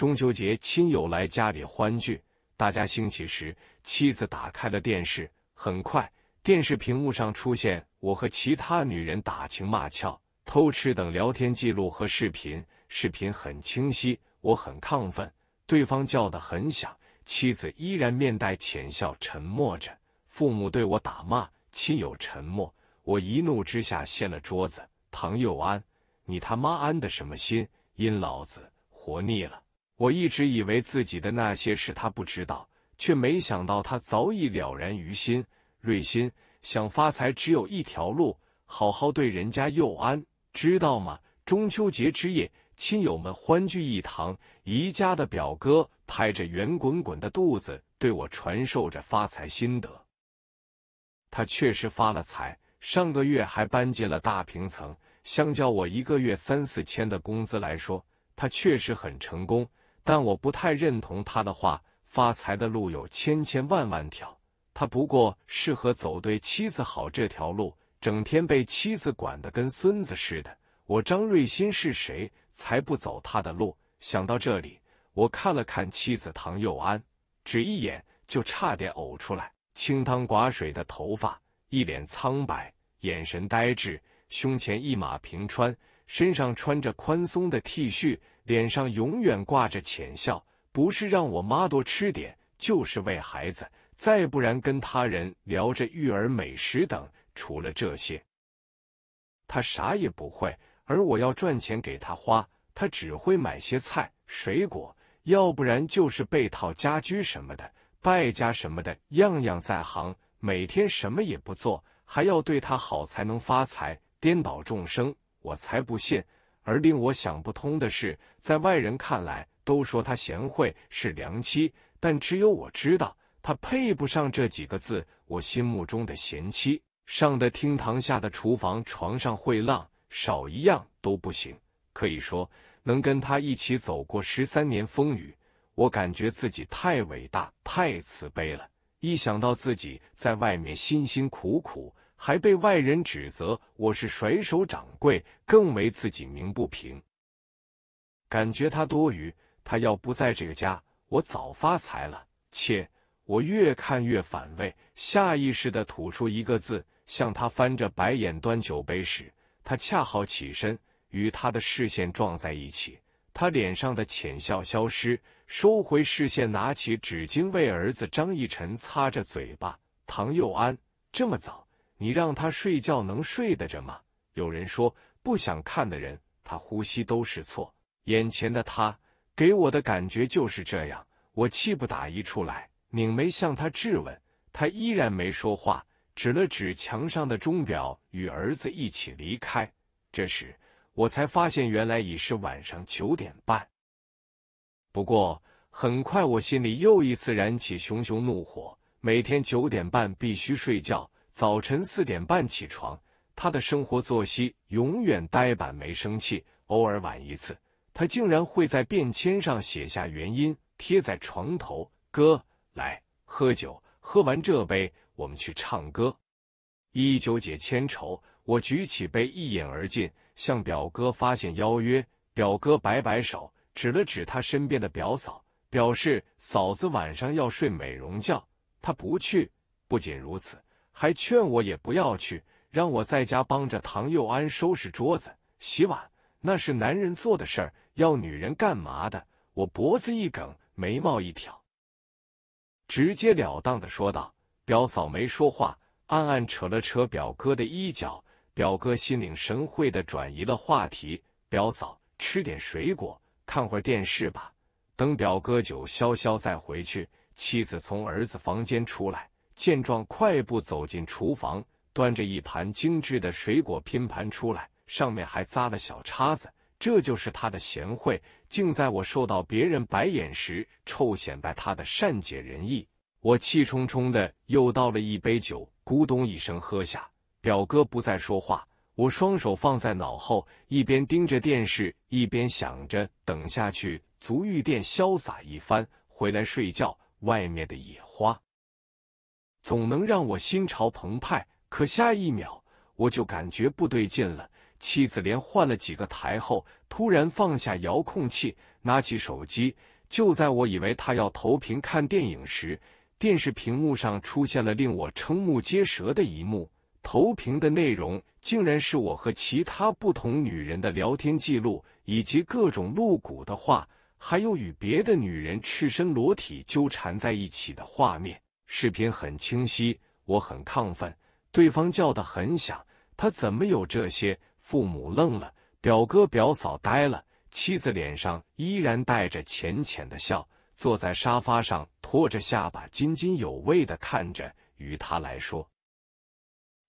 中秋节，亲友来家里欢聚，大家兴起时，妻子打开了电视。很快，电视屏幕上出现我和其他女人打情骂俏、偷吃等聊天记录和视频，视频很清晰，我很亢奋。对方叫得很响，妻子依然面带浅笑，沉默着。父母对我打骂，亲友沉默。我一怒之下掀了桌子：“唐又安，你他妈安的什么心？因老子活腻了！”我一直以为自己的那些事他不知道，却没想到他早已了然于心。瑞新想发财只有一条路，好好对人家佑安，知道吗？中秋节之夜，亲友们欢聚一堂，宜家的表哥拍着圆滚滚的肚子，对我传授着发财心得。他确实发了财，上个月还搬进了大平层。相较我一个月三四千的工资来说，他确实很成功。但我不太认同他的话，发财的路有千千万万条，他不过适合走对妻子好这条路，整天被妻子管得跟孙子似的。我张瑞新是谁？才不走他的路！想到这里，我看了看妻子唐幼安，只一眼就差点呕出来，清汤寡水的头发，一脸苍白，眼神呆滞，胸前一马平川。身上穿着宽松的 T 恤，脸上永远挂着浅笑，不是让我妈多吃点，就是喂孩子，再不然跟他人聊着育儿、美食等。除了这些，他啥也不会。而我要赚钱给他花，他只会买些菜、水果，要不然就是被套家居什么的，败家什么的，样样在行。每天什么也不做，还要对他好才能发财，颠倒众生。我才不信！而令我想不通的是，在外人看来都说她贤惠是良妻，但只有我知道她配不上这几个字。我心目中的贤妻，上的厅堂，下的厨房，床上会浪，少一样都不行。可以说，能跟她一起走过十三年风雨，我感觉自己太伟大、太慈悲了。一想到自己在外面辛辛苦苦，还被外人指责我是甩手掌柜，更为自己鸣不平，感觉他多余。他要不在这个家，我早发财了。切！我越看越反胃，下意识的吐出一个字。向他翻着白眼端酒杯时，他恰好起身，与他的视线撞在一起。他脸上的浅笑消失，收回视线，拿起纸巾为儿子张逸晨擦着嘴巴。唐佑安，这么早？你让他睡觉，能睡得着吗？有人说不想看的人，他呼吸都是错。眼前的他给我的感觉就是这样，我气不打一处来，拧眉向他质问，他依然没说话，指了指墙上的钟表，与儿子一起离开。这时我才发现，原来已是晚上九点半。不过很快，我心里又一次燃起熊熊怒火。每天九点半必须睡觉。早晨四点半起床，他的生活作息永远呆板，没生气。偶尔晚一次，他竟然会在便签上写下原因，贴在床头。哥，来喝酒，喝完这杯，我们去唱歌，一酒解千愁。我举起杯，一饮而尽。向表哥发现邀约，表哥摆摆手，指了指他身边的表嫂，表示嫂子晚上要睡美容觉，他不去。不仅如此。还劝我也不要去，让我在家帮着唐幼安收拾桌子、洗碗，那是男人做的事儿，要女人干嘛的？我脖子一梗，眉毛一挑，直截了当的说道：“表嫂没说话，暗暗扯了扯表哥的衣角。表哥心领神会的转移了话题：表嫂吃点水果，看会电视吧。等表哥酒消消再回去。”妻子从儿子房间出来。见状，快步走进厨房，端着一盘精致的水果拼盘出来，上面还扎了小叉子。这就是他的贤惠，竟在我受到别人白眼时，臭显摆他的善解人意。我气冲冲的又倒了一杯酒，咕咚一声喝下。表哥不再说话，我双手放在脑后，一边盯着电视，一边想着等下去足浴店潇洒一番，回来睡觉。外面的野花。总能让我心潮澎湃，可下一秒我就感觉不对劲了。妻子连换了几个台后，突然放下遥控器，拿起手机。就在我以为他要投屏看电影时，电视屏幕上出现了令我瞠目结舌的一幕：投屏的内容竟然是我和其他不同女人的聊天记录，以及各种露骨的话，还有与别的女人赤身裸体纠缠在一起的画面。视频很清晰，我很亢奋。对方叫的很响，他怎么有这些？父母愣了，表哥表嫂呆了，妻子脸上依然带着浅浅的笑，坐在沙发上托着下巴，津津有味的看着。于他来说，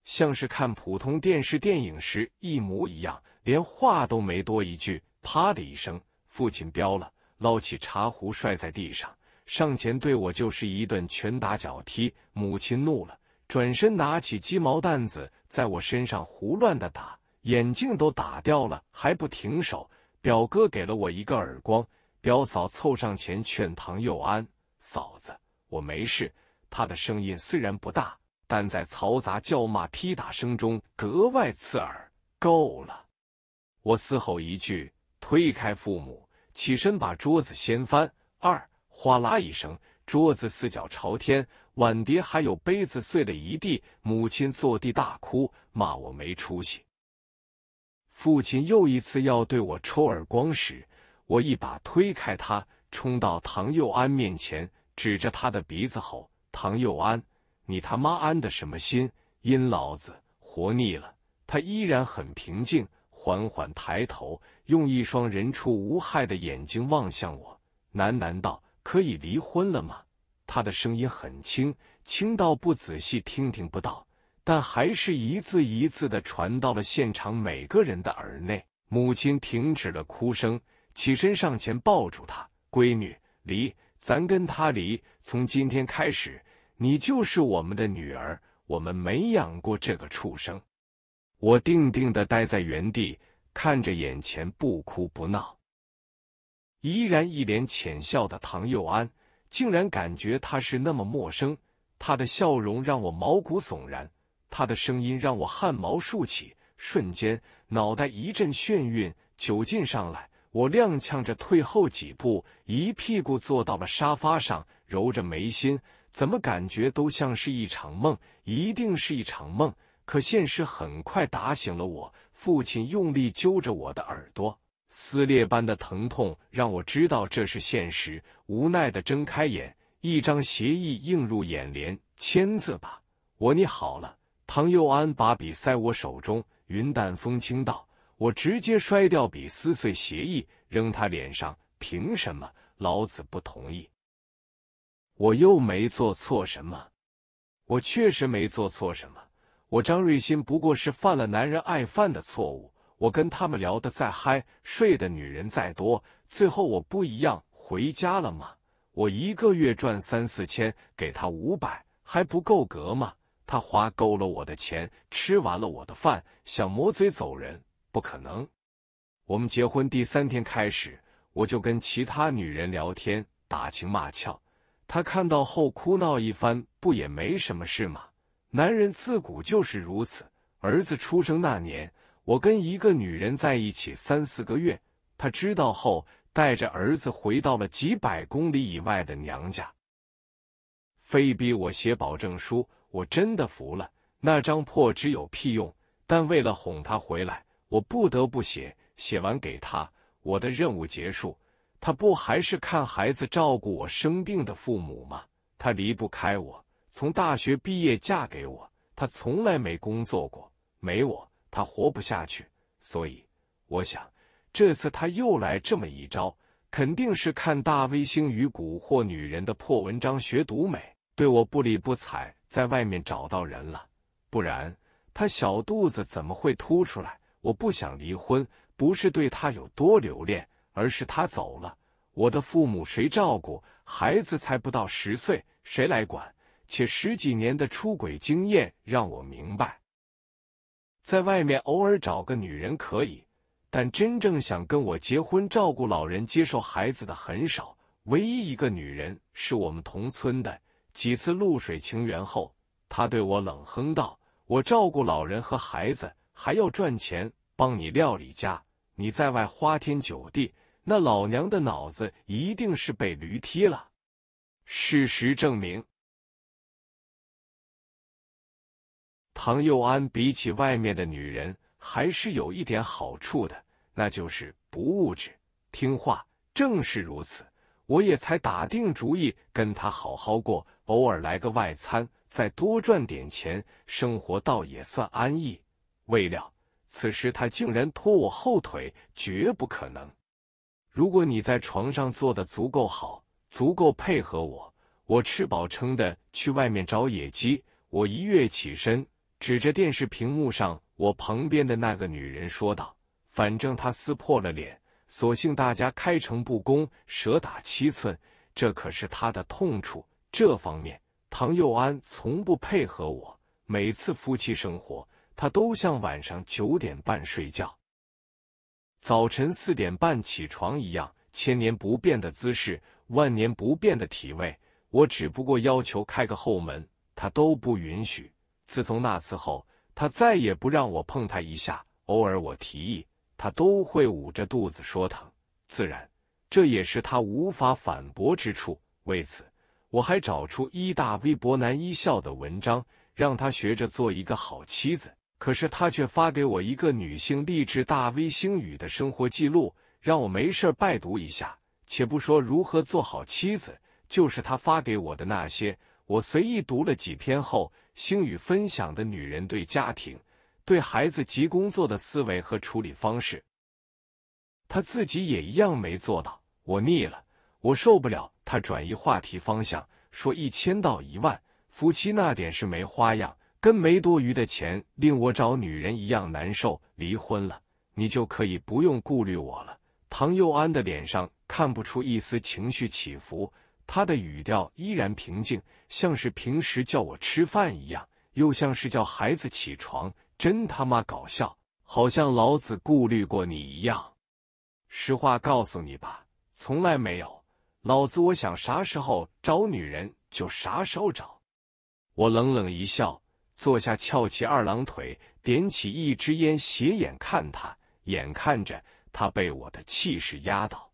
像是看普通电视电影时一模一样，连话都没多一句。啪的一声，父亲飙了，捞起茶壶摔在地上。上前对我就是一顿拳打脚踢，母亲怒了，转身拿起鸡毛掸子在我身上胡乱的打，眼镜都打掉了还不停手。表哥给了我一个耳光，表嫂凑上前劝唐佑安：“嫂子，我没事。”他的声音虽然不大，但在嘈杂叫骂、踢打声中格外刺耳。够了！我嘶吼一句，推开父母，起身把桌子掀翻。二。哗啦一声，桌子四脚朝天，碗碟还有杯子碎了一地。母亲坐地大哭，骂我没出息。父亲又一次要对我抽耳光时，我一把推开他，冲到唐佑安面前，指着他的鼻子吼：“唐佑安，你他妈安的什么心？因老子活腻了。”他依然很平静，缓缓抬头，用一双人畜无害的眼睛望向我，喃喃道。可以离婚了吗？他的声音很轻，轻到不仔细听听不到，但还是一字一字的传到了现场每个人的耳内。母亲停止了哭声，起身上前抱住他：“闺女，离，咱跟他离。从今天开始，你就是我们的女儿。我们没养过这个畜生。”我定定的待在原地，看着眼前，不哭不闹。依然一脸浅笑的唐幼安，竟然感觉他是那么陌生。他的笑容让我毛骨悚然，他的声音让我汗毛竖起。瞬间，脑袋一阵眩晕，酒劲上来，我踉跄着退后几步，一屁股坐到了沙发上，揉着眉心，怎么感觉都像是一场梦，一定是一场梦。可现实很快打醒了我，父亲用力揪着我的耳朵。撕裂般的疼痛让我知道这是现实。无奈的睁开眼，一张协议映入眼帘。签字吧，我拟好了。唐幼安把笔塞我手中，云淡风轻道：“我直接摔掉笔，撕碎协议，扔他脸上。凭什么？老子不同意！我又没做错什么，我确实没做错什么。我张瑞鑫不过是犯了男人爱犯的错误。”我跟他们聊的再嗨，睡的女人再多，最后我不一样回家了吗？我一个月赚三四千，给他五百，还不够格吗？他花够了我的钱，吃完了我的饭，想抹嘴走人，不可能。我们结婚第三天开始，我就跟其他女人聊天，打情骂俏。他看到后哭闹一番，不也没什么事吗？男人自古就是如此。儿子出生那年。我跟一个女人在一起三四个月，她知道后，带着儿子回到了几百公里以外的娘家，非逼我写保证书。我真的服了，那张破纸有屁用！但为了哄她回来，我不得不写。写完给她，我的任务结束。她不还是看孩子、照顾我生病的父母吗？她离不开我。从大学毕业嫁给我，她从来没工作过，没我。他活不下去，所以我想，这次他又来这么一招，肯定是看《大 V 星与蛊惑女人的破文章学毒美，对我不理不睬，在外面找到人了。不然他小肚子怎么会凸出来？我不想离婚，不是对他有多留恋，而是他走了，我的父母谁照顾？孩子才不到十岁，谁来管？且十几年的出轨经验让我明白。在外面偶尔找个女人可以，但真正想跟我结婚、照顾老人、接受孩子的很少。唯一一个女人是我们同村的，几次露水情缘后，他对我冷哼道：“我照顾老人和孩子，还要赚钱帮你料理家，你在外花天酒地，那老娘的脑子一定是被驴踢了。”事实证明。唐幼安比起外面的女人，还是有一点好处的，那就是不物质、听话。正是如此，我也才打定主意跟她好好过，偶尔来个外餐，再多赚点钱，生活倒也算安逸。未料此时她竟然拖我后腿，绝不可能。如果你在床上做的足够好，足够配合我，我吃饱撑的去外面找野鸡，我一跃起身。指着电视屏幕上我旁边的那个女人说道：“反正她撕破了脸，索性大家开诚布公，蛇打七寸。这可是她的痛处。这方面，唐幼安从不配合我。每次夫妻生活，他都像晚上九点半睡觉，早晨四点半起床一样，千年不变的姿势，万年不变的体位。我只不过要求开个后门，他都不允许。”自从那次后，他再也不让我碰他一下。偶尔我提议，他都会捂着肚子说疼。自然，这也是他无法反驳之处。为此，我还找出一大微博男一笑的文章，让他学着做一个好妻子。可是他却发给我一个女性励志大 V 星宇的生活记录，让我没事儿拜读一下。且不说如何做好妻子，就是他发给我的那些，我随意读了几篇后。星宇分享的女人对家庭、对孩子及工作的思维和处理方式，他自己也一样没做到。我腻了，我受不了。他转移话题方向，说一千到一万，夫妻那点是没花样，跟没多余的钱令我找女人一样难受。离婚了，你就可以不用顾虑我了。唐幼安的脸上看不出一丝情绪起伏。他的语调依然平静，像是平时叫我吃饭一样，又像是叫孩子起床，真他妈搞笑，好像老子顾虑过你一样。实话告诉你吧，从来没有。老子我想啥时候找女人就啥时候找。我冷冷一笑，坐下，翘起二郎腿，点起一支烟，斜眼看他，眼看着他被我的气势压倒。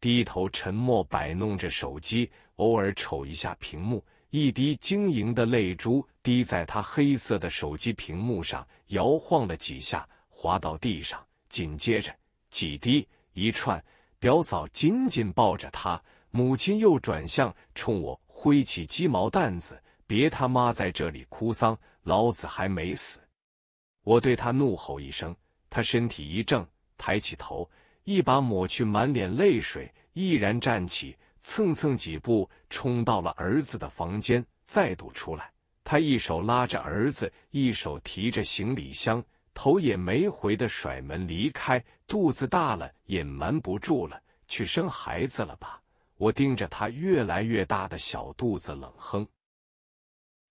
低头沉默，摆弄着手机，偶尔瞅一下屏幕。一滴晶莹的泪珠滴在他黑色的手机屏幕上，摇晃了几下，滑到地上。紧接着，几滴一串。表嫂紧紧抱着他，母亲又转向，冲我挥起鸡毛掸子：“别他妈在这里哭丧，老子还没死！”我对他怒吼一声，他身体一正，抬起头。一把抹去满脸泪水，毅然站起，蹭蹭几步冲到了儿子的房间，再度出来。他一手拉着儿子，一手提着行李箱，头也没回的甩门离开。肚子大了，隐瞒不住了，去生孩子了吧？我盯着他越来越大的小肚子，冷哼。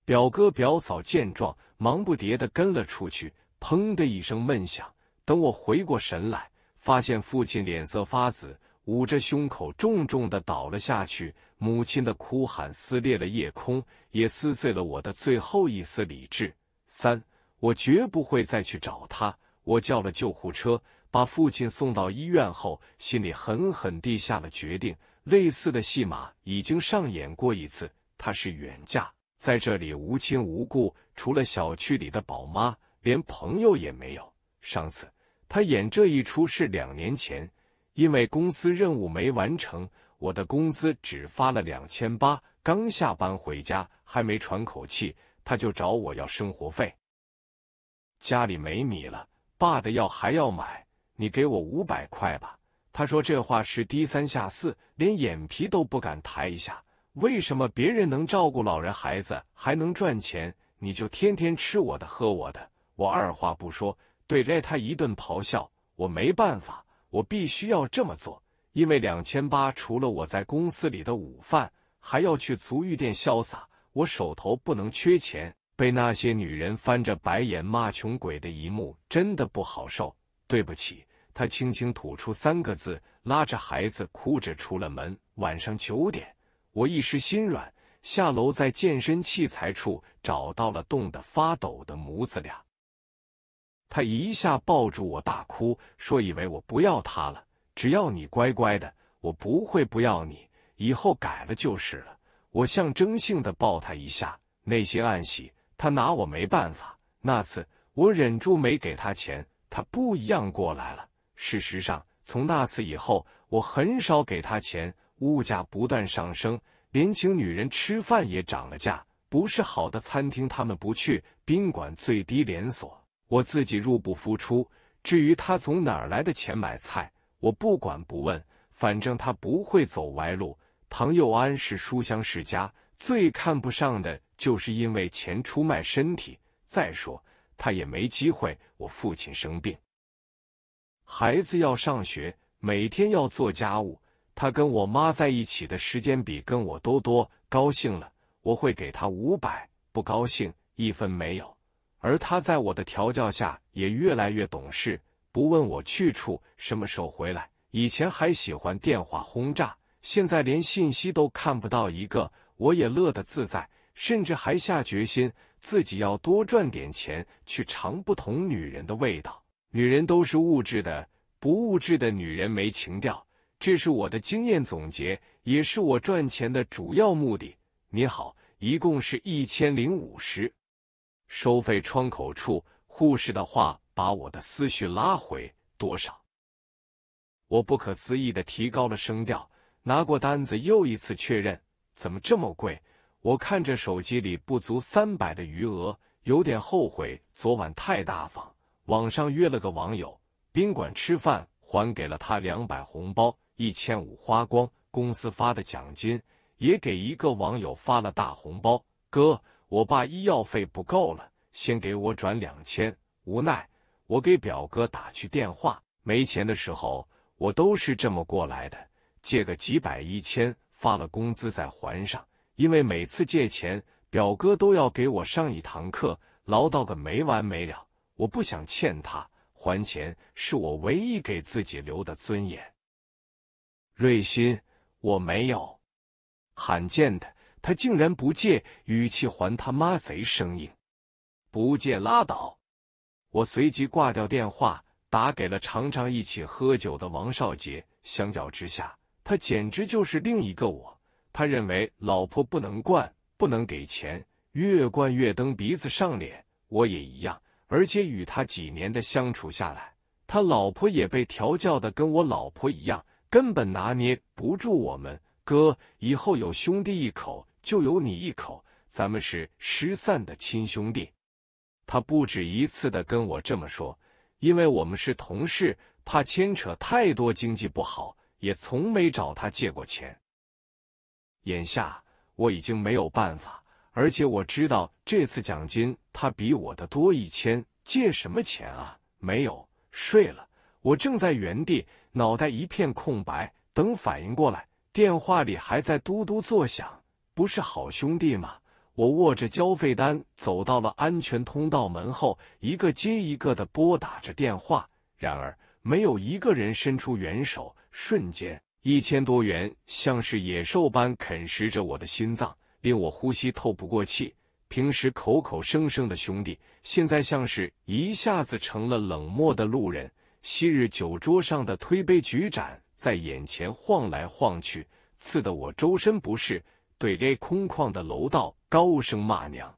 表哥表嫂见状，忙不迭的跟了出去。砰的一声闷响，等我回过神来。发现父亲脸色发紫，捂着胸口重重的倒了下去。母亲的哭喊撕裂了夜空，也撕碎了我的最后一丝理智。三，我绝不会再去找他。我叫了救护车，把父亲送到医院后，心里狠狠地下了决定。类似的戏码已经上演过一次。他是远嫁，在这里无亲无故，除了小区里的宝妈，连朋友也没有。上次。他演这一出是两年前，因为公司任务没完成，我的工资只发了两千八。刚下班回家，还没喘口气，他就找我要生活费。家里没米了，爸的药还要买，你给我五百块吧。他说这话是低三下四，连眼皮都不敢抬一下。为什么别人能照顾老人孩子还能赚钱，你就天天吃我的喝我的？我二话不说。对着他一顿咆哮，我没办法，我必须要这么做，因为两千八除了我在公司里的午饭，还要去足浴店潇洒，我手头不能缺钱。被那些女人翻着白眼骂穷鬼的一幕真的不好受。对不起，他轻轻吐出三个字，拉着孩子哭着出了门。晚上九点，我一时心软，下楼在健身器材处找到了冻得发抖的母子俩。他一下抱住我大哭，说：“以为我不要他了，只要你乖乖的，我不会不要你。以后改了就是了。”我象征性的抱他一下，内心暗喜，他拿我没办法。那次我忍住没给他钱，他不一样过来了。事实上，从那次以后，我很少给他钱。物价不断上升，连请女人吃饭也涨了价，不是好的餐厅他们不去，宾馆最低连锁。我自己入不敷出，至于他从哪儿来的钱买菜，我不管不问，反正他不会走歪路。唐幼安是书香世家，最看不上的就是因为钱出卖身体。再说他也没机会，我父亲生病，孩子要上学，每天要做家务，他跟我妈在一起的时间比跟我都多。高兴了，我会给他五百；不高兴，一分没有。而他在我的调教下也越来越懂事，不问我去处，什么时候回来。以前还喜欢电话轰炸，现在连信息都看不到一个，我也乐得自在，甚至还下决心自己要多赚点钱，去尝不同女人的味道。女人都是物质的，不物质的女人没情调，这是我的经验总结，也是我赚钱的主要目的。你好，一共是一千零五十。收费窗口处，护士的话把我的思绪拉回。多少？我不可思议的提高了声调，拿过单子又一次确认。怎么这么贵？我看着手机里不足三百的余额，有点后悔昨晚太大方，网上约了个网友宾馆吃饭，还给了他两百红包，一千五花光。公司发的奖金也给一个网友发了大红包，哥。我爸医药费不够了，先给我转两千。无奈，我给表哥打去电话。没钱的时候，我都是这么过来的，借个几百、一千，发了工资再还上。因为每次借钱，表哥都要给我上一堂课，唠叨个没完没了。我不想欠他，还钱是我唯一给自己留的尊严。瑞鑫，我没有，罕见的。他竟然不借，语气还他妈贼生硬，不借拉倒。我随即挂掉电话，打给了常常一起喝酒的王少杰。相较之下，他简直就是另一个我。他认为老婆不能惯，不能给钱，越惯越蹬鼻子上脸。我也一样，而且与他几年的相处下来，他老婆也被调教的跟我老婆一样，根本拿捏不住我们哥。以后有兄弟一口。就有你一口，咱们是失散的亲兄弟。他不止一次的跟我这么说，因为我们是同事，怕牵扯太多，经济不好，也从没找他借过钱。眼下我已经没有办法，而且我知道这次奖金他比我的多一千，借什么钱啊？没有，睡了。我正在原地，脑袋一片空白。等反应过来，电话里还在嘟嘟作响。不是好兄弟吗？我握着交费单，走到了安全通道门后，一个接一个的拨打着电话，然而没有一个人伸出援手。瞬间，一千多元像是野兽般啃食着我的心脏，令我呼吸透不过气。平时口口声声的兄弟，现在像是一下子成了冷漠的路人。昔日酒桌上的推杯举盏，在眼前晃来晃去，刺得我周身不适。对 A 空旷的楼道高声骂娘。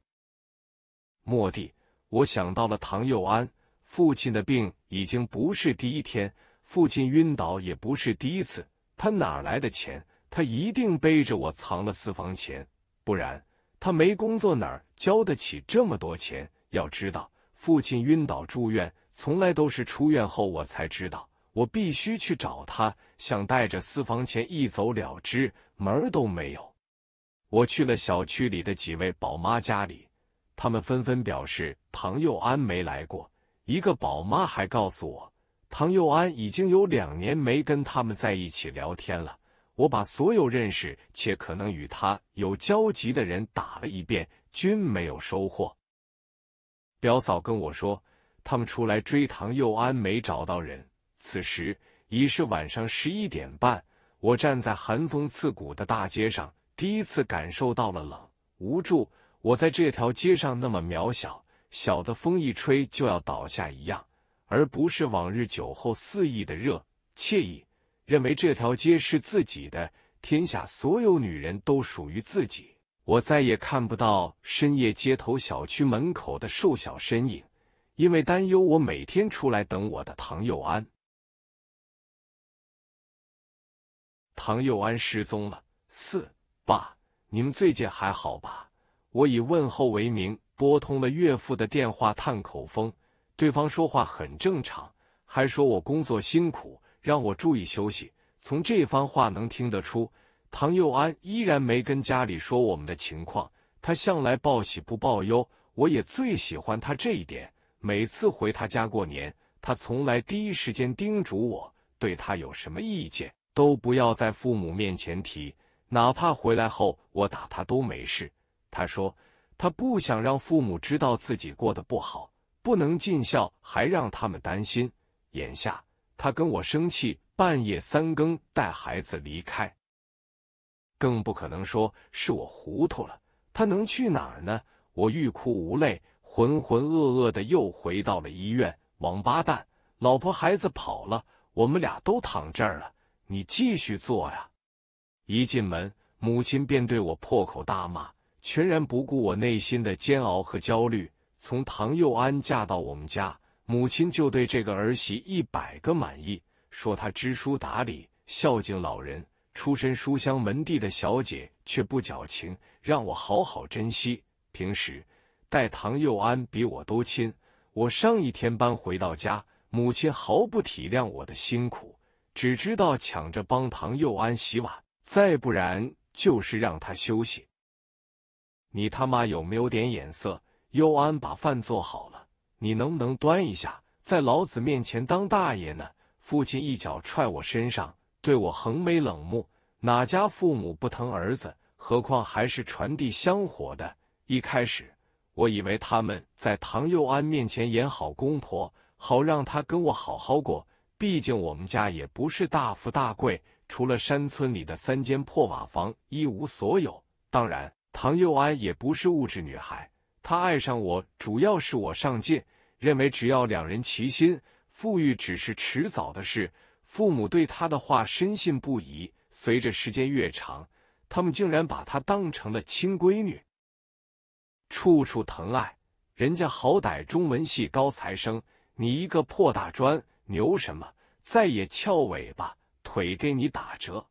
莫地，我想到了唐佑安父亲的病已经不是第一天，父亲晕倒也不是第一次。他哪来的钱？他一定背着我藏了私房钱，不然他没工作哪儿交得起这么多钱？要知道，父亲晕倒住院，从来都是出院后我才知道。我必须去找他，想带着私房钱一走了之，门儿都没有。我去了小区里的几位宝妈家里，她们纷纷表示唐佑安没来过。一个宝妈还告诉我，唐佑安已经有两年没跟他们在一起聊天了。我把所有认识且可能与他有交集的人打了一遍，均没有收获。表嫂跟我说，他们出来追唐佑安没找到人。此时已是晚上十一点半，我站在寒风刺骨的大街上。第一次感受到了冷无助，我在这条街上那么渺小，小的风一吹就要倒下一样，而不是往日酒后肆意的热惬意。认为这条街是自己的，天下所有女人都属于自己。我再也看不到深夜街头小区门口的瘦小身影，因为担忧我每天出来等我的唐幼安，唐幼安失踪了。四。爸，你们最近还好吧？我以问候为名拨通了岳父的电话探口风，对方说话很正常，还说我工作辛苦，让我注意休息。从这番话能听得出，唐佑安依然没跟家里说我们的情况。他向来报喜不报忧，我也最喜欢他这一点。每次回他家过年，他从来第一时间叮嘱我，对他有什么意见都不要在父母面前提。哪怕回来后我打他都没事，他说他不想让父母知道自己过得不好，不能尽孝还让他们担心。眼下他跟我生气，半夜三更带孩子离开，更不可能说是我糊涂了。他能去哪儿呢？我欲哭无泪，浑浑噩噩的又回到了医院。王八蛋，老婆孩子跑了，我们俩都躺这儿了，你继续做呀！一进门，母亲便对我破口大骂，全然不顾我内心的煎熬和焦虑。从唐幼安嫁到我们家，母亲就对这个儿媳一百个满意，说她知书达理、孝敬老人。出身书香门第的小姐却不矫情，让我好好珍惜。平时待唐幼安比我都亲。我上一天班回到家，母亲毫不体谅我的辛苦，只知道抢着帮唐幼安洗碗。再不然就是让他休息。你他妈有没有点眼色？佑安把饭做好了，你能不能端一下？在老子面前当大爷呢？父亲一脚踹我身上，对我横眉冷目。哪家父母不疼儿子？何况还是传递香火的。一开始我以为他们在唐佑安面前演好公婆，好让他跟我好好过。毕竟我们家也不是大富大贵。除了山村里的三间破瓦房，一无所有。当然，唐幼安也不是物质女孩，她爱上我主要是我上进，认为只要两人齐心，富裕只是迟早的事。父母对她的话深信不疑。随着时间越长，他们竟然把她当成了亲闺女，处处疼爱。人家好歹中文系高材生，你一个破大专，牛什么？再也翘尾巴。腿给你打折，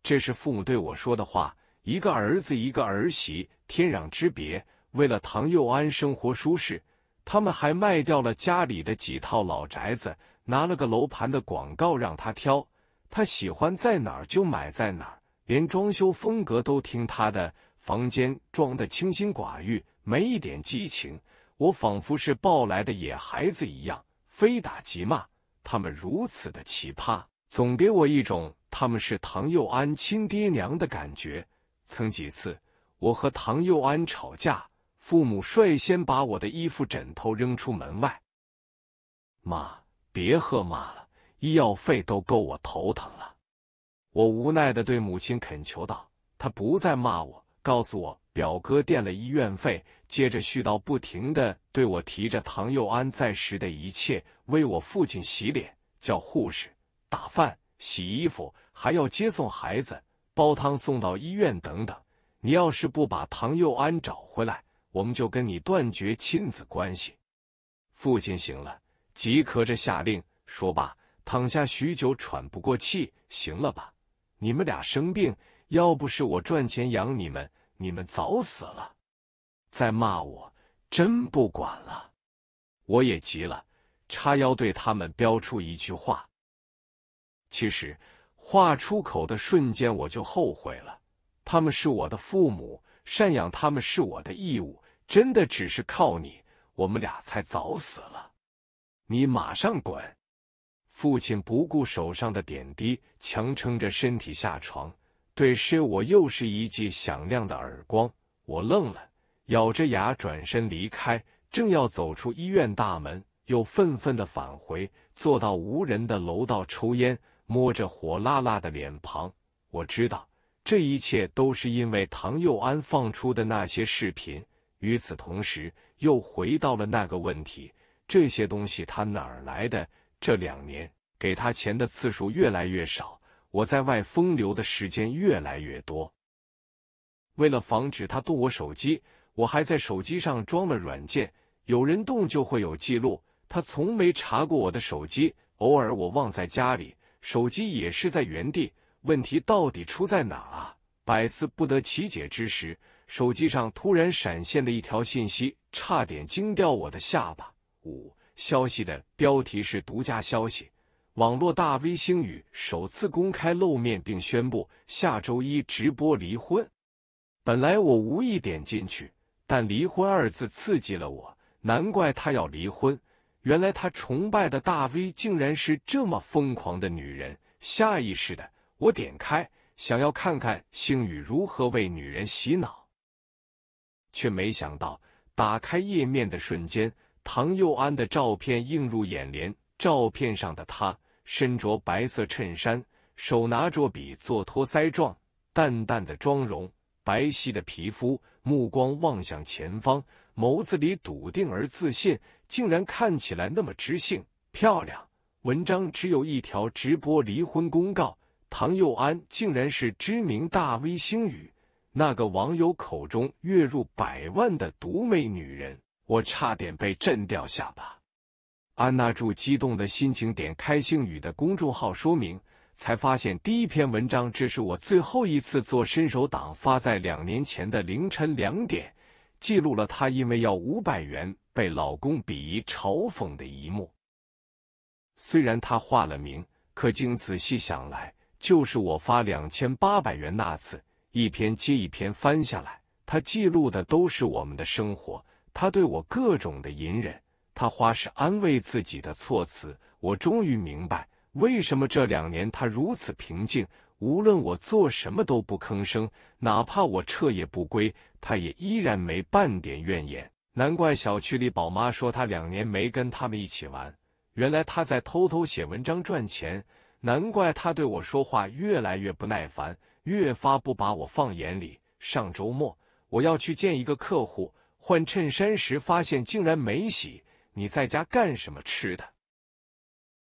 这是父母对我说的话。一个儿子，一个儿媳，天壤之别。为了唐幼安生活舒适，他们还卖掉了家里的几套老宅子，拿了个楼盘的广告让他挑，他喜欢在哪儿就买在哪儿，连装修风格都听他的。房间装的清心寡欲，没一点激情。我仿佛是抱来的野孩子一样，非打即骂。他们如此的奇葩。总给我一种他们是唐幼安亲爹娘的感觉。曾几次我和唐幼安吵架，父母率先把我的衣服、枕头扔出门外。妈，别喝妈了，医药费都够我头疼了。我无奈的对母亲恳求道：“他不再骂我，告诉我表哥垫了医院费，接着絮叨不停的对我提着唐幼安在时的一切，为我父亲洗脸，叫护士。”打饭、洗衣服，还要接送孩子、煲汤送到医院等等。你要是不把唐幼安找回来，我们就跟你断绝亲子关系。父亲醒了，急咳着下令，说罢，躺下许久喘不过气。行了吧，你们俩生病，要不是我赚钱养你们，你们早死了。再骂我，真不管了。我也急了，叉腰对他们飙出一句话。其实，话出口的瞬间我就后悔了。他们是我的父母，赡养他们是我的义务。真的只是靠你，我们俩才早死了。你马上滚！父亲不顾手上的点滴，强撑着身体下床，对施我又是一记响亮的耳光。我愣了，咬着牙转身离开，正要走出医院大门，又愤愤的返回，坐到无人的楼道抽烟。摸着火辣辣的脸庞，我知道这一切都是因为唐幼安放出的那些视频。与此同时，又回到了那个问题：这些东西他哪儿来的？这两年给他钱的次数越来越少，我在外风流的时间越来越多。为了防止他动我手机，我还在手机上装了软件，有人动就会有记录。他从没查过我的手机，偶尔我忘在家里。手机也是在原地，问题到底出在哪啊？百思不得其解之时，手机上突然闪现的一条信息，差点惊掉我的下巴。五消息的标题是“独家消息：网络大 V 星宇首次公开露面，并宣布下周一直播离婚”。本来我无意点进去，但“离婚”二字刺激了我，难怪他要离婚。原来他崇拜的大 V 竟然是这么疯狂的女人，下意识的我点开，想要看看星宇如何为女人洗脑，却没想到打开页面的瞬间，唐幼安的照片映入眼帘。照片上的他身着白色衬衫，手拿着笔做托腮状，淡淡的妆容，白皙的皮肤，目光望向前方。眸子里笃定而自信，竟然看起来那么知性漂亮。文章只有一条直播离婚公告，唐幼安竟然是知名大 V 星宇那个网友口中月入百万的独美女人，我差点被震掉下巴。安娜住激动的心情，点开星宇的公众号说明，才发现第一篇文章，这是我最后一次做伸手党发在两年前的凌晨两点。记录了她因为要五百元被老公鄙夷嘲讽的一幕。虽然她化了名，可经仔细想来，就是我发两千八百元那次。一篇接一篇翻下来，她记录的都是我们的生活。她对我各种的隐忍，她花式安慰自己的措辞。我终于明白，为什么这两年她如此平静，无论我做什么都不吭声，哪怕我彻夜不归。他也依然没半点怨言，难怪小区里宝妈说他两年没跟他们一起玩，原来他在偷偷写文章赚钱。难怪他对我说话越来越不耐烦，越发不把我放眼里。上周末我要去见一个客户，换衬衫时发现竟然没洗。你在家干什么吃的？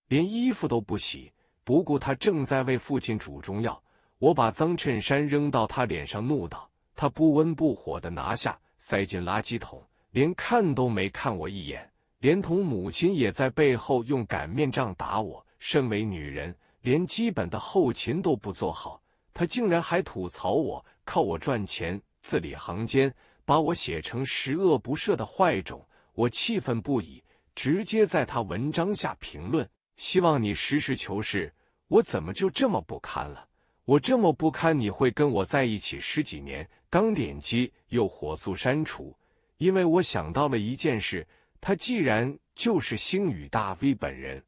连衣服都不洗？不顾他正在为父亲煮中药，我把脏衬衫扔到他脸上，怒道。他不温不火的拿下，塞进垃圾桶，连看都没看我一眼。连同母亲也在背后用擀面杖打我。身为女人，连基本的后勤都不做好，他竟然还吐槽我靠我赚钱，字里行间把我写成十恶不赦的坏种。我气愤不已，直接在他文章下评论：希望你实事求是。我怎么就这么不堪了？我这么不堪，你会跟我在一起十几年？刚点击，又火速删除，因为我想到了一件事：他既然就是星宇大 V 本人，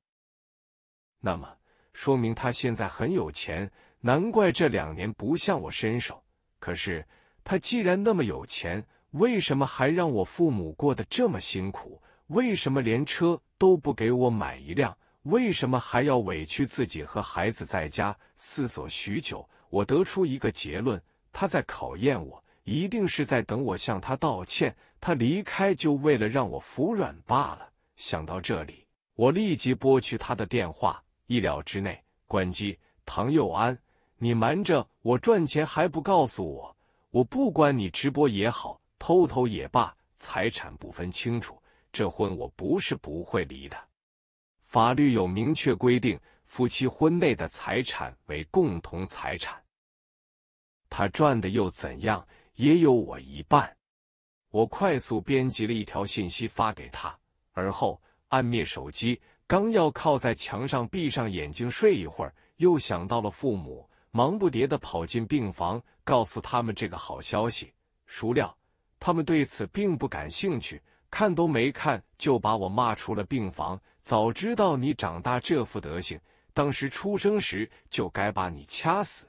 那么说明他现在很有钱，难怪这两年不向我伸手。可是他既然那么有钱，为什么还让我父母过得这么辛苦？为什么连车都不给我买一辆？为什么还要委屈自己和孩子在家？思索许久，我得出一个结论：他在考验我，一定是在等我向他道歉。他离开就为了让我服软罢了。想到这里，我立即拨去他的电话，意料之内，关机。唐佑安，你瞒着我赚钱还不告诉我，我不管你直播也好，偷偷也罢，财产不分清楚，这婚我不是不会离的。法律有明确规定，夫妻婚内的财产为共同财产。他赚的又怎样，也有我一半。我快速编辑了一条信息发给他，而后按灭手机，刚要靠在墙上闭上眼睛睡一会儿，又想到了父母，忙不迭的跑进病房告诉他们这个好消息。孰料他们对此并不感兴趣，看都没看就把我骂出了病房。早知道你长大这副德行，当时出生时就该把你掐死！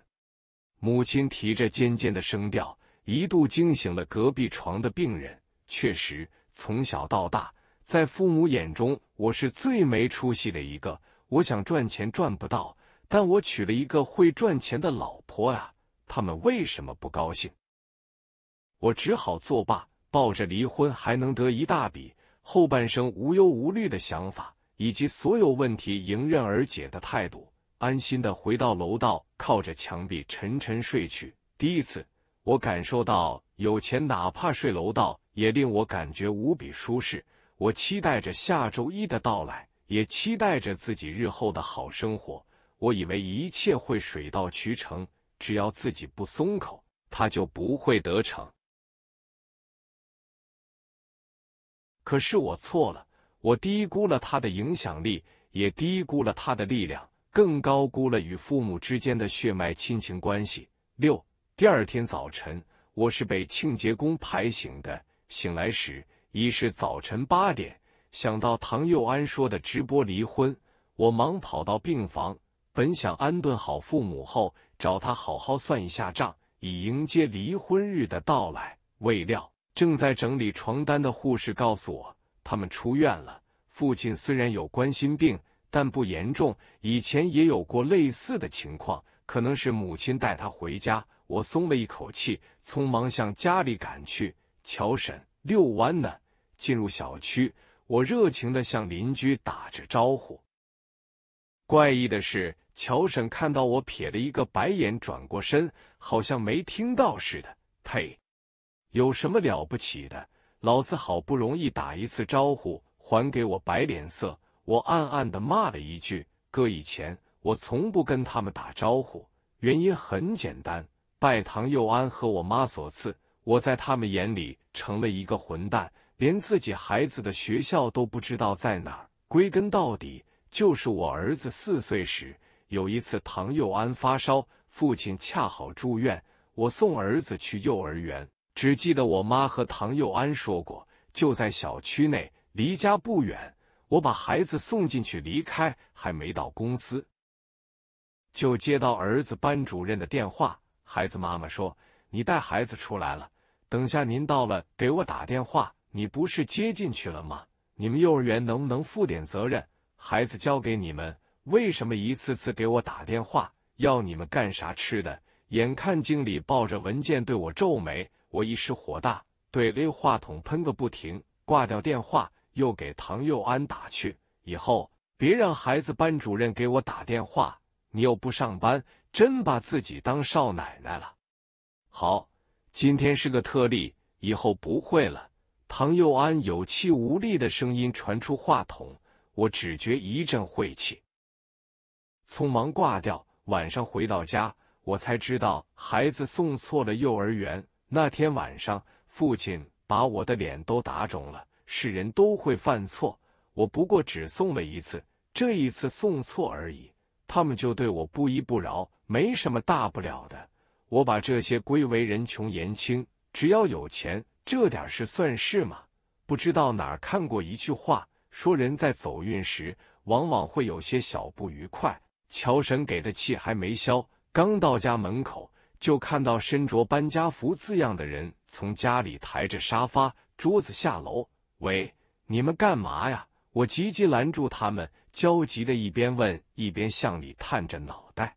母亲提着尖尖的声调，一度惊醒了隔壁床的病人。确实，从小到大，在父母眼中，我是最没出息的一个。我想赚钱赚不到，但我娶了一个会赚钱的老婆啊！他们为什么不高兴？我只好作罢，抱着离婚还能得一大笔，后半生无忧无虑的想法。以及所有问题迎刃而解的态度，安心的回到楼道，靠着墙壁沉沉睡去。第一次，我感受到有钱，哪怕睡楼道，也令我感觉无比舒适。我期待着下周一的到来，也期待着自己日后的好生活。我以为一切会水到渠成，只要自己不松口，他就不会得逞。可是我错了。我低估了他的影响力，也低估了他的力量，更高估了与父母之间的血脉亲情关系。六，第二天早晨，我是被清洁工拍醒的。醒来时已是早晨八点。想到唐幼安说的直播离婚，我忙跑到病房，本想安顿好父母后找他好好算一下账，以迎接离婚日的到来。未料，正在整理床单的护士告诉我。他们出院了。父亲虽然有冠心病，但不严重，以前也有过类似的情况，可能是母亲带他回家。我松了一口气，匆忙向家里赶去。乔婶遛弯呢。进入小区，我热情的向邻居打着招呼。怪异的是，乔婶看到我，撇了一个白眼，转过身，好像没听到似的。呸！有什么了不起的？老子好不容易打一次招呼，还给我白脸色，我暗暗的骂了一句。搁以前，我从不跟他们打招呼，原因很简单：拜唐佑安和我妈所赐，我在他们眼里成了一个混蛋，连自己孩子的学校都不知道在哪儿。归根到底，就是我儿子四岁时有一次唐佑安发烧，父亲恰好住院，我送儿子去幼儿园。只记得我妈和唐佑安说过，就在小区内，离家不远。我把孩子送进去，离开还没到公司，就接到儿子班主任的电话。孩子妈妈说：“你带孩子出来了，等下您到了给我打电话。”你不是接进去了吗？你们幼儿园能不能负点责任？孩子交给你们，为什么一次次给我打电话，要你们干啥吃的？眼看经理抱着文件对我皱眉。我一时火大，对 A 话筒喷个不停，挂掉电话，又给唐幼安打去。以后别让孩子班主任给我打电话，你又不上班，真把自己当少奶奶了。好，今天是个特例，以后不会了。唐佑安有气无力的声音传出话筒，我只觉一阵晦气，匆忙挂掉。晚上回到家，我才知道孩子送错了幼儿园。那天晚上，父亲把我的脸都打肿了。是人都会犯错，我不过只送了一次，这一次送错而已。他们就对我不依不饶，没什么大不了的。我把这些归为人穷言轻，只要有钱，这点事算事吗？不知道哪儿看过一句话，说人在走运时，往往会有些小不愉快。乔神给的气还没消，刚到家门口。就看到身着“搬家服字样的人从家里抬着沙发、桌子下楼。喂，你们干嘛呀？我急急拦住他们，焦急的一边问一边向里探着脑袋。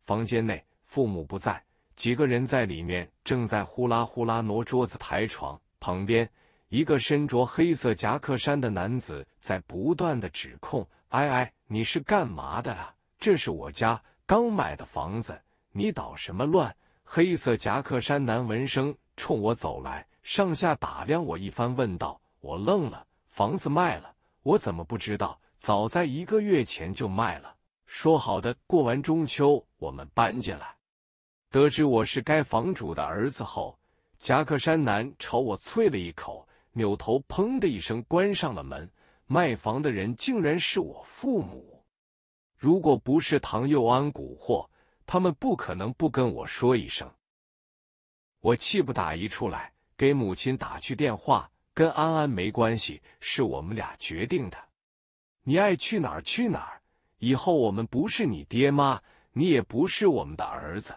房间内父母不在，几个人在里面正在呼啦呼啦挪桌子、抬床。旁边一个身着黑色夹克衫的男子在不断的指控：“哎哎，你是干嘛的啊？这是我家刚买的房子。”你捣什么乱？黑色夹克衫男闻声冲我走来，上下打量我一番，问道：“我愣了，房子卖了，我怎么不知道？早在一个月前就卖了，说好的过完中秋我们搬进来。”得知我是该房主的儿子后，夹克衫男朝我啐了一口，扭头“砰”的一声关上了门。卖房的人竟然是我父母，如果不是唐佑安蛊惑。他们不可能不跟我说一声，我气不打一处来，给母亲打去电话，跟安安没关系，是我们俩决定的，你爱去哪儿去哪儿，以后我们不是你爹妈，你也不是我们的儿子。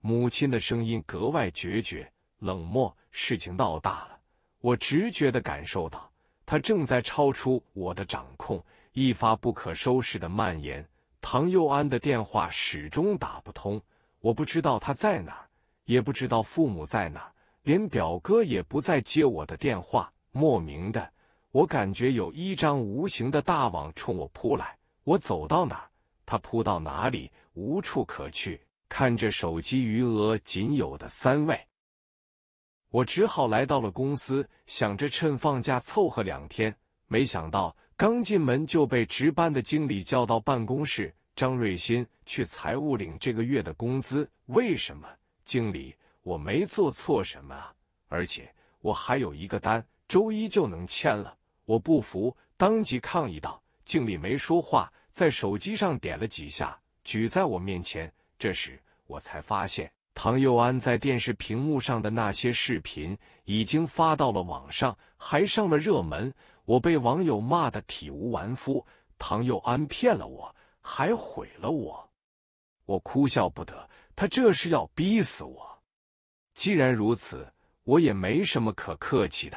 母亲的声音格外决绝、冷漠，事情闹大了，我直觉的感受到，它正在超出我的掌控，一发不可收拾的蔓延。唐幼安的电话始终打不通，我不知道他在哪儿，也不知道父母在哪，连表哥也不再接我的电话。莫名的，我感觉有一张无形的大网冲我扑来，我走到哪儿，他扑到哪里，无处可去。看着手机余额仅有的三位，我只好来到了公司，想着趁放假凑合两天，没想到。刚进门就被值班的经理叫到办公室，张瑞新去财务领这个月的工资。为什么？经理，我没做错什么啊！而且我还有一个单，周一就能签了。我不服，当即抗议道。经理没说话，在手机上点了几下，举在我面前。这时我才发现，唐佑安在电视屏幕上的那些视频已经发到了网上，还上了热门。我被网友骂得体无完肤，唐佑安骗了我，还毁了我，我哭笑不得。他这是要逼死我。既然如此，我也没什么可客气的。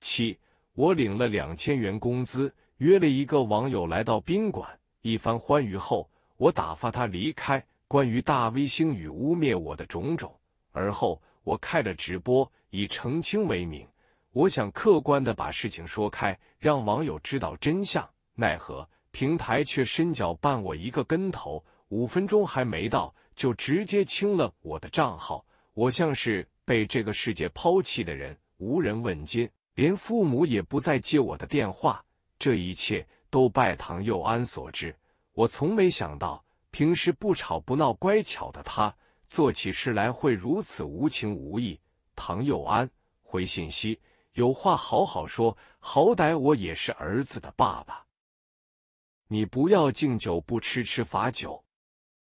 七，我领了两千元工资，约了一个网友来到宾馆，一番欢愉后，我打发他离开。关于大 V 星宇污蔑我的种种，而后我开了直播，以澄清为名。我想客观的把事情说开，让网友知道真相，奈何平台却伸脚绊我一个跟头，五分钟还没到，就直接清了我的账号。我像是被这个世界抛弃的人，无人问津，连父母也不再接我的电话。这一切都拜唐佑安所致。我从没想到，平时不吵不闹、乖巧的他，做起事来会如此无情无义。唐佑安回信息。有话好好说，好歹我也是儿子的爸爸。你不要敬酒不吃吃罚酒。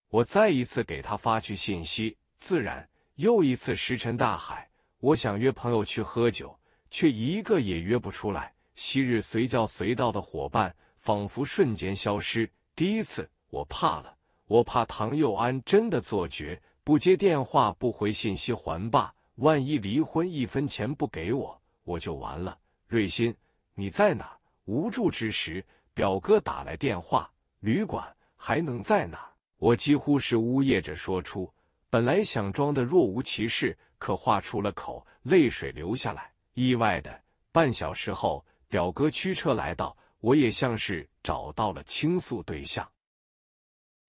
我再一次给他发去信息，自然又一次石沉大海。我想约朋友去喝酒，却一个也约不出来。昔日随叫随到的伙伴，仿佛瞬间消失。第一次，我怕了，我怕唐佑安真的做绝，不接电话，不回信息，还罢。万一离婚，一分钱不给我。我就完了，瑞鑫，你在哪？无助之时，表哥打来电话，旅馆还能在哪？我几乎是呜咽着说出，本来想装的若无其事，可话出了口，泪水流下来。意外的，半小时后，表哥驱车来到，我也像是找到了倾诉对象，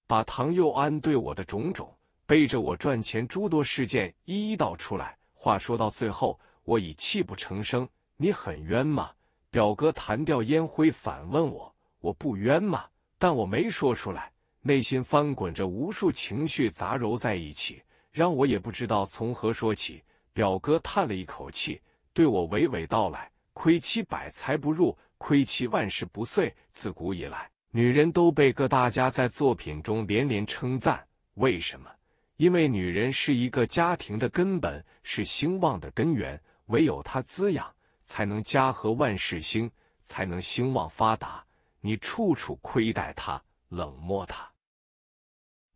把唐佑安对我的种种背着我赚钱诸多事件一一道出来。话说到最后。我已泣不成声，你很冤吗？表哥弹掉烟灰，反问我：“我不冤吗？”但我没说出来，内心翻滚着无数情绪杂糅在一起，让我也不知道从何说起。表哥叹了一口气，对我娓娓道来：“亏妻百财不入，亏妻万事不遂。自古以来，女人都被各大家在作品中连连称赞。为什么？因为女人是一个家庭的根本，是兴旺的根源。”唯有他滋养，才能家和万事兴，才能兴旺发达。你处处亏待他，冷漠他，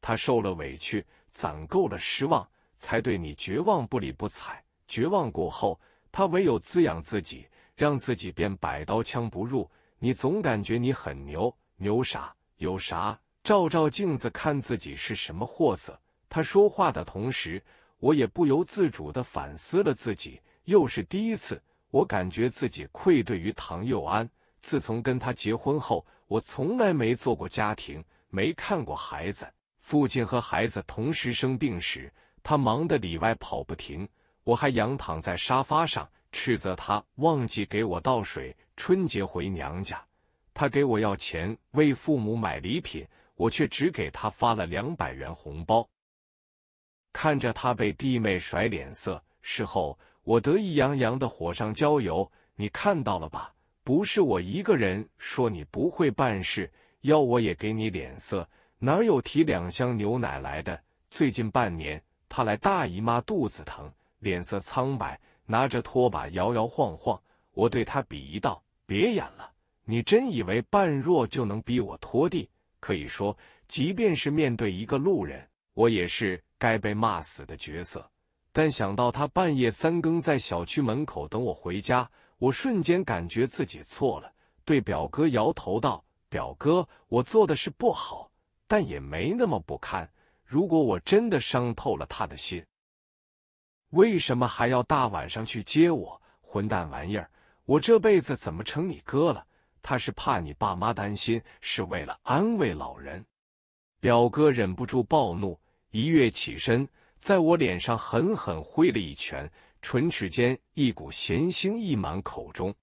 他受了委屈，攒够了失望，才对你绝望，不理不睬。绝望过后，他唯有滋养自己，让自己变百刀枪不入。你总感觉你很牛，牛啥？有啥？照照镜子，看自己是什么货色。他说话的同时，我也不由自主的反思了自己。又是第一次，我感觉自己愧对于唐幼安。自从跟他结婚后，我从来没做过家庭，没看过孩子。父亲和孩子同时生病时，他忙得里外跑不停，我还仰躺在沙发上，斥责他忘记给我倒水。春节回娘家，他给我要钱为父母买礼品，我却只给他发了两百元红包。看着他被弟妹甩脸色，事后。我得意洋洋的火上浇油，你看到了吧？不是我一个人说你不会办事，要我也给你脸色。哪有提两箱牛奶来的？最近半年，他来大姨妈，肚子疼，脸色苍白，拿着拖把摇摇晃晃。我对他鄙夷道：“别演了，你真以为半弱就能逼我拖地？可以说，即便是面对一个路人，我也是该被骂死的角色。”但想到他半夜三更在小区门口等我回家，我瞬间感觉自己错了，对表哥摇头道：“表哥，我做的是不好，但也没那么不堪。如果我真的伤透了他的心，为什么还要大晚上去接我？混蛋玩意儿！我这辈子怎么成你哥了？他是怕你爸妈担心，是为了安慰老人。”表哥忍不住暴怒，一跃起身。在我脸上狠狠挥了一拳，唇齿间一股咸腥溢满口中。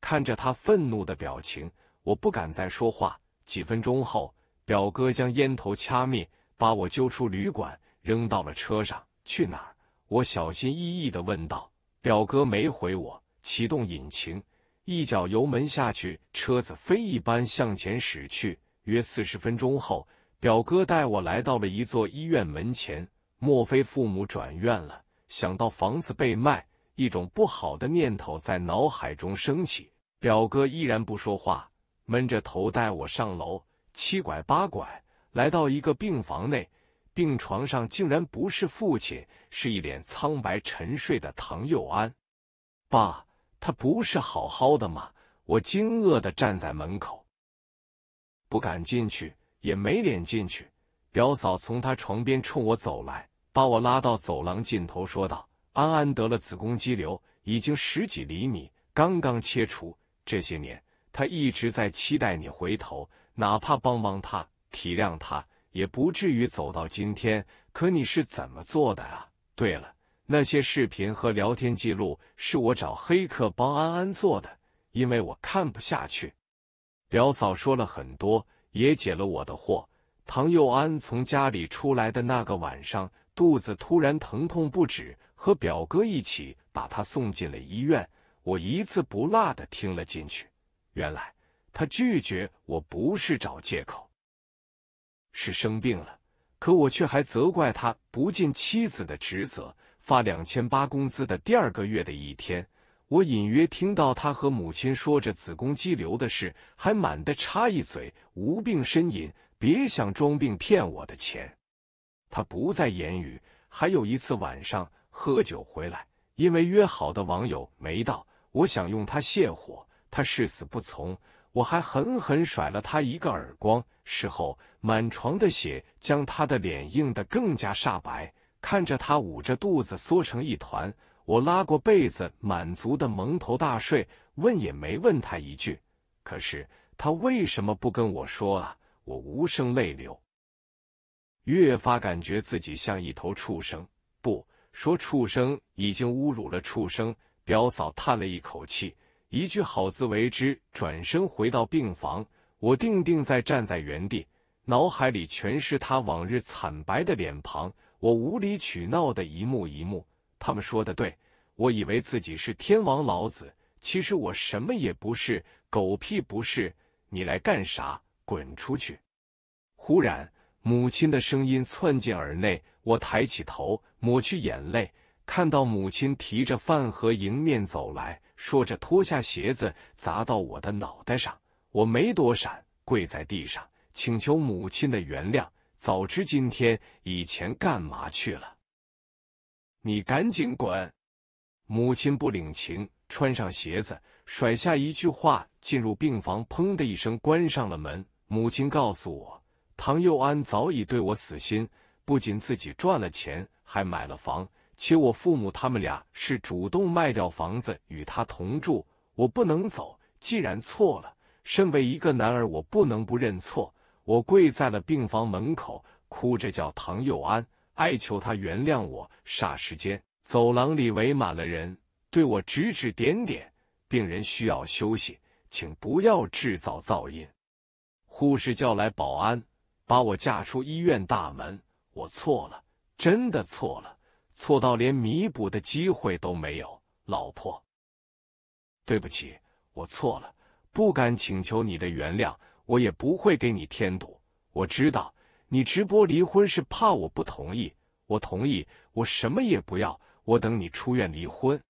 看着他愤怒的表情，我不敢再说话。几分钟后，表哥将烟头掐灭，把我揪出旅馆，扔到了车上。去哪儿？我小心翼翼地问道。表哥没回我，启动引擎，一脚油门下去，车子飞一般向前驶去。约四十分钟后。表哥带我来到了一座医院门前，莫非父母转院了？想到房子被卖，一种不好的念头在脑海中升起。表哥依然不说话，闷着头带我上楼，七拐八拐来到一个病房内，病床上竟然不是父亲，是一脸苍白、沉睡的唐幼安。爸，他不是好好的吗？我惊愕的站在门口，不敢进去。也没脸进去。表嫂从他床边冲我走来，把我拉到走廊尽头，说道：“安安得了子宫肌瘤，已经十几厘米，刚刚切除。这些年，他一直在期待你回头，哪怕帮帮他、体谅他，也不至于走到今天。可你是怎么做的啊？”对了，那些视频和聊天记录是我找黑客帮安安做的，因为我看不下去。”表嫂说了很多。也解了我的惑。唐佑安从家里出来的那个晚上，肚子突然疼痛不止，和表哥一起把他送进了医院。我一字不落的听了进去。原来他拒绝我不是找借口，是生病了。可我却还责怪他不尽妻子的职责。发两千八工资的第二个月的一天。我隐约听到他和母亲说着子宫肌瘤的事，还满的插一嘴，无病呻吟，别想装病骗我的钱。他不再言语。还有一次晚上喝酒回来，因为约好的网友没到，我想用他泄火，他誓死不从，我还狠狠甩了他一个耳光。事后满床的血将他的脸映得更加煞白，看着他捂着肚子缩成一团。我拉过被子，满足的蒙头大睡，问也没问他一句。可是他为什么不跟我说啊？我无声泪流，越发感觉自己像一头畜生。不说畜生，已经侮辱了畜生。表嫂叹了一口气，一句“好自为之”，转身回到病房。我定定在站在原地，脑海里全是他往日惨白的脸庞，我无理取闹的一幕一幕。他们说的对，我以为自己是天王老子，其实我什么也不是，狗屁不是！你来干啥？滚出去！忽然，母亲的声音窜进耳内，我抬起头，抹去眼泪，看到母亲提着饭盒迎面走来，说着脱下鞋子砸到我的脑袋上，我没躲闪，跪在地上请求母亲的原谅。早知今天，以前干嘛去了？你赶紧滚！母亲不领情，穿上鞋子，甩下一句话，进入病房，砰的一声关上了门。母亲告诉我，唐佑安早已对我死心，不仅自己赚了钱，还买了房，且我父母他们俩是主动卖掉房子与他同住。我不能走，既然错了，身为一个男儿，我不能不认错。我跪在了病房门口，哭着叫唐佑安。哀求他原谅我。霎时间，走廊里围满了人，对我指指点点。病人需要休息，请不要制造噪音。护士叫来保安，把我架出医院大门。我错了，真的错了，错到连弥补的机会都没有。老婆，对不起，我错了，不敢请求你的原谅，我也不会给你添堵。我知道。你直播离婚是怕我不同意？我同意，我什么也不要，我等你出院离婚。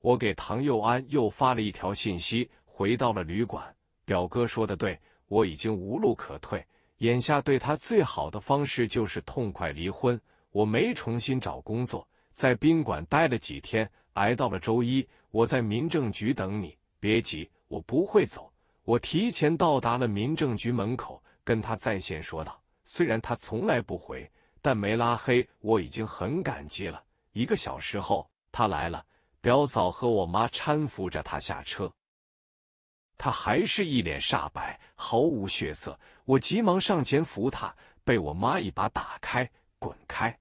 我给唐佑安又发了一条信息，回到了旅馆。表哥说的对，我已经无路可退，眼下对他最好的方式就是痛快离婚。我没重新找工作，在宾馆待了几天，挨到了周一。我在民政局等你，别急，我不会走。我提前到达了民政局门口，跟他在线说道。虽然他从来不回，但没拉黑我已经很感激了。一个小时后，他来了，表嫂和我妈搀扶着他下车，他还是一脸煞白，毫无血色。我急忙上前扶他，被我妈一把打开，滚开！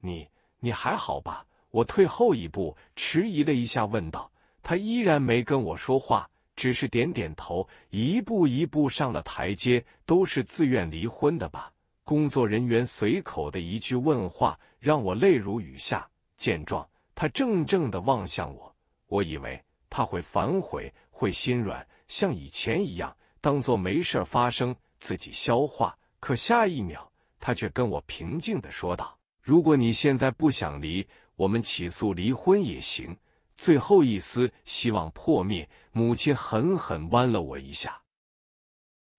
你你还好吧？我退后一步，迟疑了一下，问道。他依然没跟我说话。只是点点头，一步一步上了台阶。都是自愿离婚的吧？工作人员随口的一句问话，让我泪如雨下。见状，他怔怔的望向我，我以为他会反悔，会心软，像以前一样，当做没事发生，自己消化。可下一秒，他却跟我平静的说道：“如果你现在不想离，我们起诉离婚也行。”最后一丝希望破灭。母亲狠狠剜了我一下，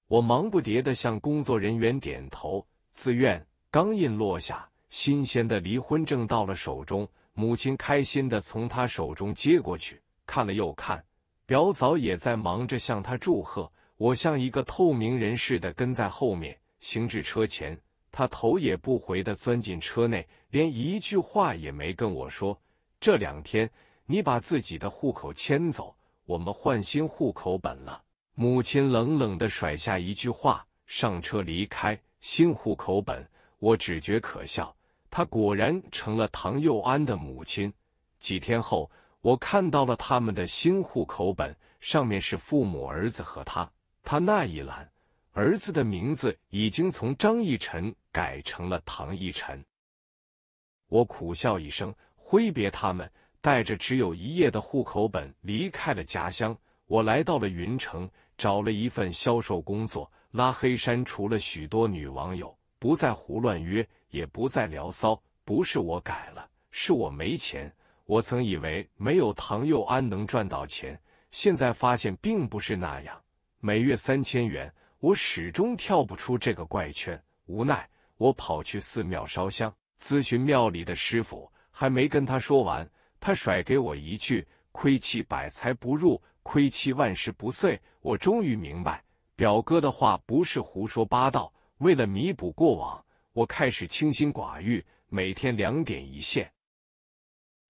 我忙不迭的向工作人员点头，自愿。钢印落下，新鲜的离婚证到了手中，母亲开心的从他手中接过去，看了又看。表嫂也在忙着向他祝贺，我像一个透明人似的跟在后面。行至车前，他头也不回的钻进车内，连一句话也没跟我说。这两天，你把自己的户口迁走。我们换新户口本了，母亲冷冷的甩下一句话，上车离开。新户口本，我只觉可笑，她果然成了唐幼安的母亲。几天后，我看到了他们的新户口本，上面是父母、儿子和他，他那一栏，儿子的名字已经从张逸晨改成了唐逸晨。我苦笑一声，挥别他们。带着只有一页的户口本离开了家乡，我来到了云城，找了一份销售工作。拉黑删除了许多女网友，不再胡乱约，也不再聊骚。不是我改了，是我没钱。我曾以为没有唐佑安能赚到钱，现在发现并不是那样。每月三千元，我始终跳不出这个怪圈。无奈，我跑去寺庙烧香，咨询庙里的师傅，还没跟他说完。他甩给我一句：“亏妻百财不入，亏妻万事不遂。”我终于明白，表哥的话不是胡说八道。为了弥补过往，我开始清心寡欲，每天两点一线。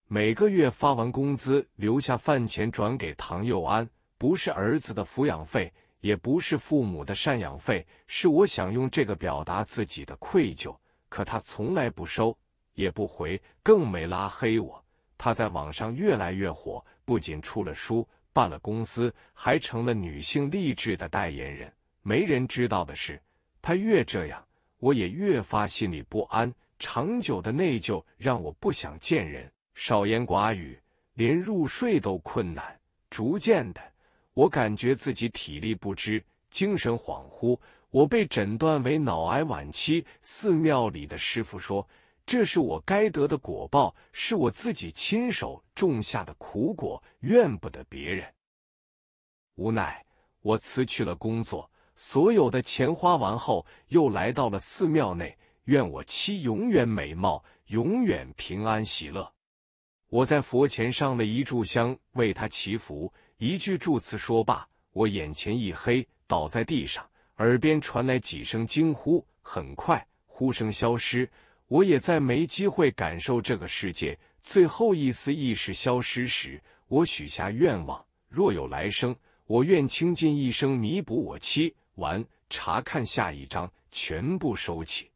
每个月发完工资，留下饭钱转给唐幼安，不是儿子的抚养费，也不是父母的赡养费，是我想用这个表达自己的愧疚。可他从来不收，也不回，更没拉黑我。他在网上越来越火，不仅出了书，办了公司，还成了女性励志的代言人。没人知道的是，他越这样，我也越发心里不安。长久的内疚让我不想见人，少言寡语，连入睡都困难。逐渐的，我感觉自己体力不支，精神恍惚。我被诊断为脑癌晚期。寺庙里的师傅说。这是我该得的果报，是我自己亲手种下的苦果，怨不得别人。无奈，我辞去了工作，所有的钱花完后，又来到了寺庙内。愿我妻永远美貌，永远平安喜乐。我在佛前上了一炷香，为他祈福。一句祝词说罢，我眼前一黑，倒在地上，耳边传来几声惊呼，很快呼声消失。我也在没机会感受这个世界最后一丝意识消失时，我许下愿望：若有来生，我愿倾尽一生弥补我妻。完，查看下一章，全部收起。